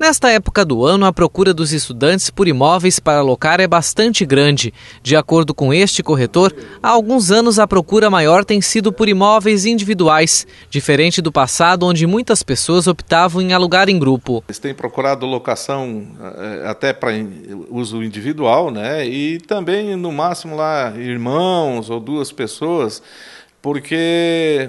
Nesta época do ano, a procura dos estudantes por imóveis para alocar é bastante grande. De acordo com este corretor, há alguns anos a procura maior tem sido por imóveis individuais, diferente do passado, onde muitas pessoas optavam em alugar em grupo. Eles têm procurado locação eh, até para uso individual, né? E também, no máximo, lá, irmãos ou duas pessoas, porque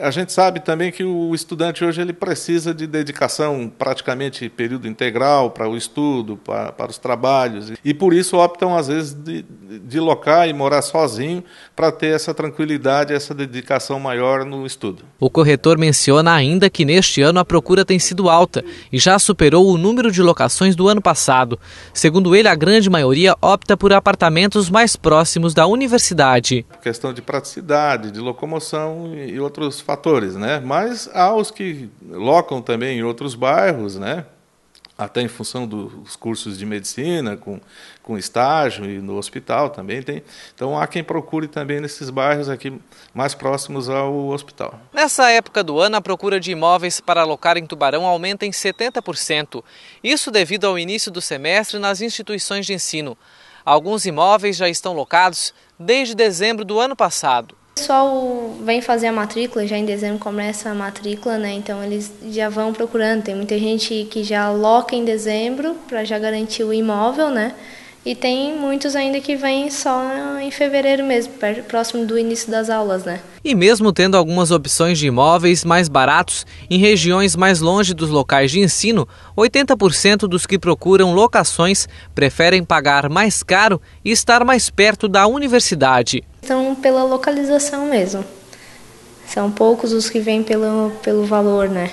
a gente sabe também que o estudante hoje ele precisa de dedicação praticamente período integral para o estudo, para, para os trabalhos, e por isso optam às vezes de, de locar e morar sozinho para ter essa tranquilidade, essa dedicação maior no estudo. O corretor menciona ainda que neste ano a procura tem sido alta e já superou o número de locações do ano passado. Segundo ele, a grande maioria opta por apartamentos mais próximos da universidade. Questão de praticidade, de locomoção e outros fatores, né? Mas há os que locam também em outros bairros, né? Até em função dos cursos de medicina, com, com estágio e no hospital também tem. Então há quem procure também nesses bairros aqui mais próximos ao hospital. Nessa época do ano, a procura de imóveis para alocar em Tubarão aumenta em 70%. Isso devido ao início do semestre nas instituições de ensino. Alguns imóveis já estão locados desde dezembro do ano passado. O pessoal vem fazer a matrícula, já em dezembro começa a matrícula, né? Então eles já vão procurando. Tem muita gente que já aloca em dezembro para já garantir o imóvel, né? E tem muitos ainda que vêm só em fevereiro mesmo, próximo do início das aulas, né? E mesmo tendo algumas opções de imóveis mais baratos em regiões mais longe dos locais de ensino, 80% dos que procuram locações preferem pagar mais caro e estar mais perto da universidade. Então, pela localização mesmo. São poucos os que vêm pelo, pelo valor, né?